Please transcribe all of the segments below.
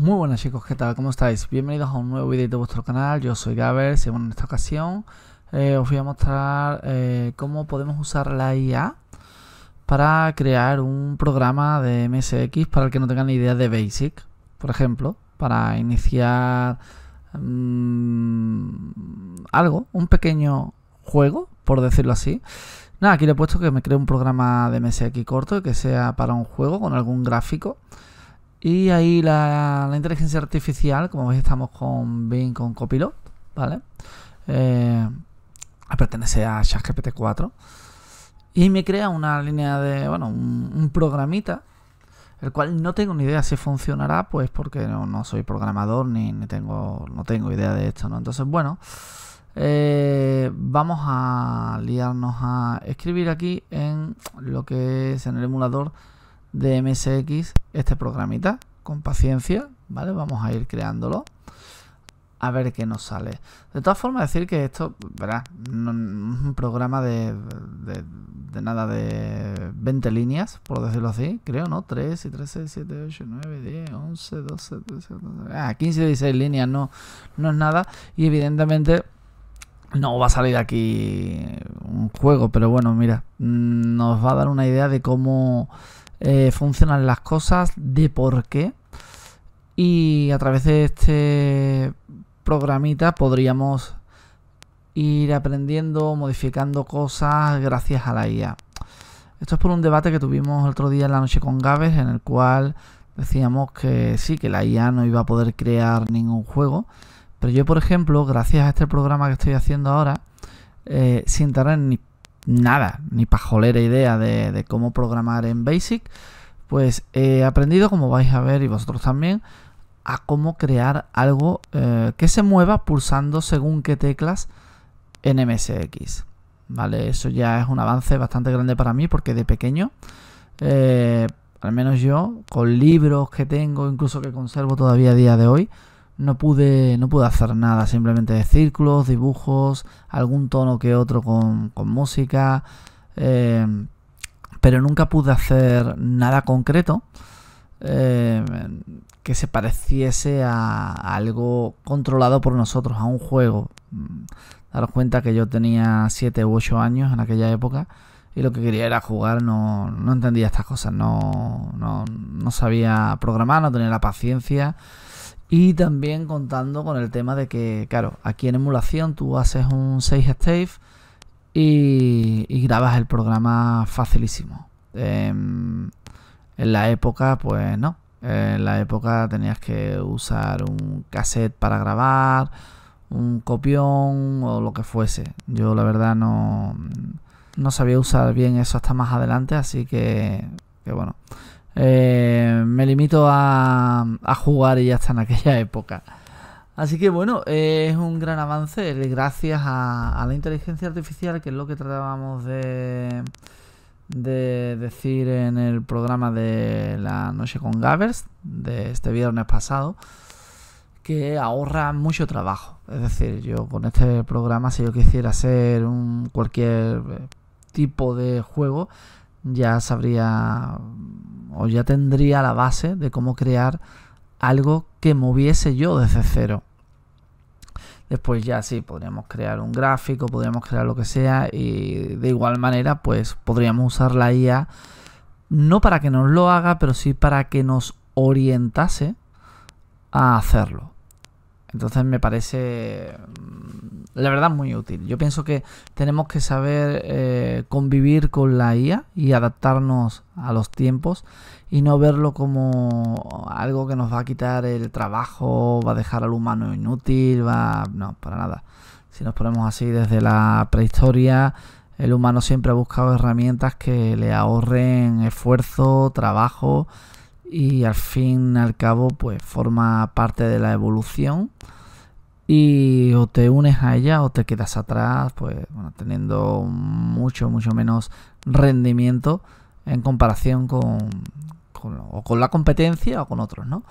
Muy buenas chicos, ¿qué tal? ¿Cómo estáis? Bienvenidos a un nuevo vídeo de vuestro canal, yo soy Gaber, y en esta ocasión eh, os voy a mostrar eh, cómo podemos usar la IA para crear un programa de MSX para el que no tengan ni idea de Basic, por ejemplo, para iniciar mm, algo, un pequeño juego, por decirlo así. Nada, aquí le he puesto que me cree un programa de MSX corto que sea para un juego con algún gráfico. Y ahí la, inteligencia artificial, como veis estamos con Bing, con Copilot, ¿vale? Eh, pertenece a ChatGPT 4. Y me crea una línea de, bueno, un, programita, el cual no tengo ni idea si funcionará, pues porque no, soy programador ni, tengo, no tengo idea de esto, ¿no? Entonces, bueno, eh, vamos a liarnos a escribir aquí en lo que es en el emulador de MSX este programita con paciencia, ¿vale? Vamos a ir creándolo a ver qué nos sale. De todas formas, decir que esto, verá, no, es un programa de, nada de 20 líneas, por decirlo así, creo, ¿no? 3 y 3, 6, 7, 8, 9, 10, 11, 12, 13, 14, 15, 16 líneas, no, no es nada. Y evidentemente no va a salir aquí un juego, pero bueno, mira, mm, nos va a dar una idea de cómo eh, funcionan las cosas, de por qué. Y a través de este programita podríamos ir aprendiendo, modificando cosas gracias a la IA. Esto es por un debate que tuvimos otro día en la noche con Gaves, en el cual decíamos que sí, que la IA no iba a poder crear ningún juego. Pero yo, por ejemplo, gracias a este programa que estoy haciendo ahora, eh, sin tener ni nada, ni pajolera idea de, cómo programar en Basic, pues he aprendido, como vais a ver y vosotros también, a cómo crear algo eh, que se mueva pulsando según qué teclas en MSX. ¿Vale? Eso ya es un avance bastante grande para mí porque de pequeño, eh, al menos yo, con libros que tengo, incluso que conservo todavía a día de hoy, no pude, no pude hacer nada, simplemente de círculos, dibujos, algún tono que otro con, música, em, pero nunca pude hacer nada concreto em, que se pareciese a, algo controlado por nosotros, a un juego. Mm, daros cuenta que yo tenía 7 u 8 años en aquella época y lo que quería era jugar, no, no entendía estas cosas, no, no, no sabía programar, no tenía la paciencia. Y también contando con el tema de que, claro, aquí en emulación tú haces un 6 stave y, y grabas el programa facilísimo. Em, en la época, pues no. En la época tenías que usar un cassette para grabar, un copión o lo que fuese. Yo la verdad no, no sabía usar bien eso hasta más adelante, así que, que bueno. Eh, me limito a, jugar y ya está en aquella época. Así que bueno, eh, es un gran avance eh, gracias a, la inteligencia artificial, que es lo que tratábamos de, de decir en el programa de la noche con Gavers de este viernes pasado, que ahorra mucho trabajo. Es decir, yo con este programa, si yo quisiera hacer un, cualquier tipo de juego, ya sabría o ya tendría la base de cómo crear algo que moviese yo desde cero. Después ya sí, podríamos crear un gráfico, podríamos crear lo que sea y de igual manera pues podríamos usar la IA no para que nos lo haga, pero sí para que nos orientase a hacerlo. Entonces me parece, mm, la verdad, muy útil. Yo pienso que tenemos que saber eh, convivir con la IA y adaptarnos a los tiempos y no verlo como algo que nos va a quitar el trabajo, va a dejar al humano inútil, va... No, para nada. Si nos ponemos así desde la prehistoria, el humano siempre ha buscado herramientas que le ahorren esfuerzo, trabajo y al fin y al cabo pues forma parte de la evolución y o te unes a ella o te quedas atrás pues teniendo mucho mucho menos rendimiento en comparación con, con, con la competencia o con otros no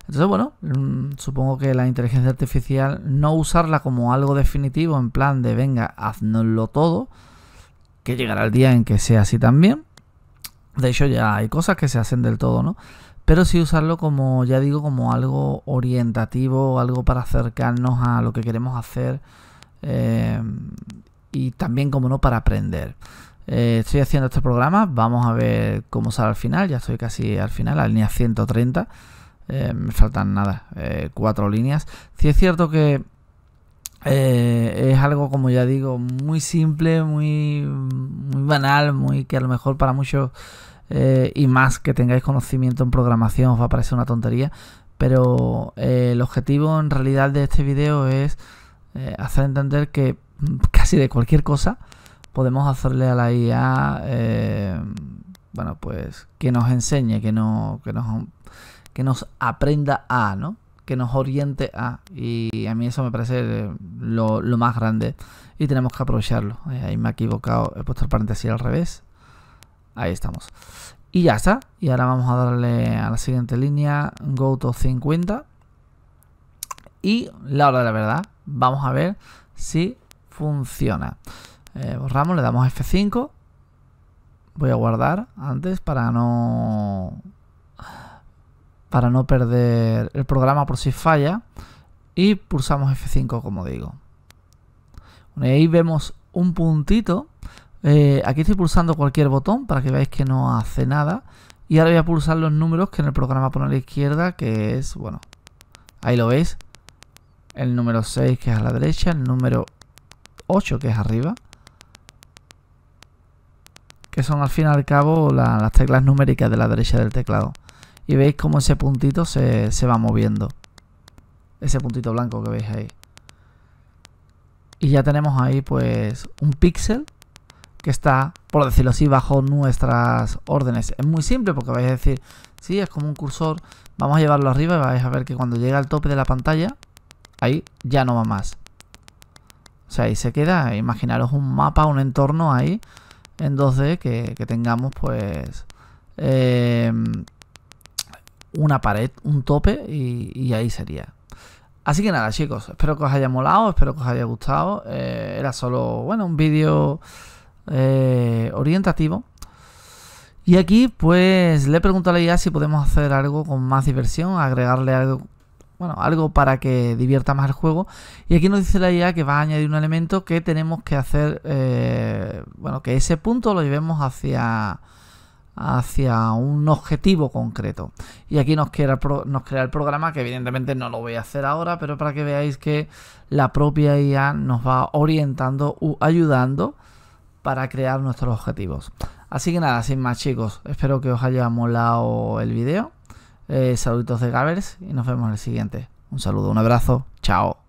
entonces bueno mm, supongo que la inteligencia artificial no usarla como algo definitivo en plan de venga haznoslo todo que llegará el día en que sea así también de hecho, ya hay cosas que se hacen del todo, ¿no? Pero sí usarlo como, ya digo, como algo orientativo, algo para acercarnos a lo que queremos hacer eh, y también, como no, para aprender. Eh, estoy haciendo este programa, vamos a ver cómo sale al final, ya estoy casi al final, la línea 130. Eh, me faltan nada, cuatro líneas. Si es cierto que eh, es algo, como ya digo, muy simple, muy, muy banal, muy que a lo mejor para muchos eh, y más que tengáis conocimiento en programación os va a parecer una tontería. Pero eh, el objetivo en realidad de este video es hacer entender que casi de cualquier cosa podemos hacerle a la IA, bueno, pues que nos enseñe, que, no, que, nos, que nos aprenda a, ¿no? que nos oriente a. Y a mí eso me parece lo, más grande. Y tenemos que aprovecharlo. Eh, ahí me he equivocado. He puesto el paréntesis al revés. Ahí estamos. Y ya está. Y ahora vamos a darle a la siguiente línea. Go to 50. Y la hora de la verdad. Vamos a ver si funciona. Eh, borramos, le damos F5. Voy a guardar antes para no para no perder el programa por si falla. Y pulsamos F5, como digo. ahí vemos un puntito. Eh, aquí estoy pulsando cualquier botón para que veáis que no hace nada. Y ahora voy a pulsar los números que en el programa pone a la izquierda, que es, bueno, ahí lo veis. El número 6 que es a la derecha, el número 8 que es arriba. Que son al fin y al cabo las teclas numéricas de la derecha del teclado y veis cómo ese puntito se, va moviendo. Ese puntito blanco que veis ahí. Y ya tenemos ahí pues un píxel que está, por decirlo así, bajo nuestras órdenes. Es muy simple porque vais a decir, sí, es como un cursor, vamos a llevarlo arriba y vais a ver que cuando llega al tope de la pantalla, ahí ya no va más. O sea, ahí se queda, imaginaros un mapa, un entorno ahí en 2D que, tengamos pues eh, una pared, un tope y, ahí sería. Así que nada chicos, espero que os haya molado, espero que os haya gustado. Eh, era solo, bueno, un vídeo eh, orientativo. Y aquí pues le pregunto a la IA si podemos hacer algo con más diversión, agregarle algo, bueno, algo para que divierta más el juego. Y aquí nos dice la IA que va a añadir un elemento que tenemos que hacer, eh, bueno, que ese punto lo llevemos hacia hacia un objetivo concreto. Y aquí nos crea, nos crea el programa, que evidentemente no lo voy a hacer ahora, pero para que veáis que la propia IA nos va orientando ayudando para crear nuestros objetivos. Así que nada, sin más chicos, espero que os haya molado el vídeo. Eh, saluditos de Gavers y nos vemos en el siguiente. Un saludo, un abrazo, chao.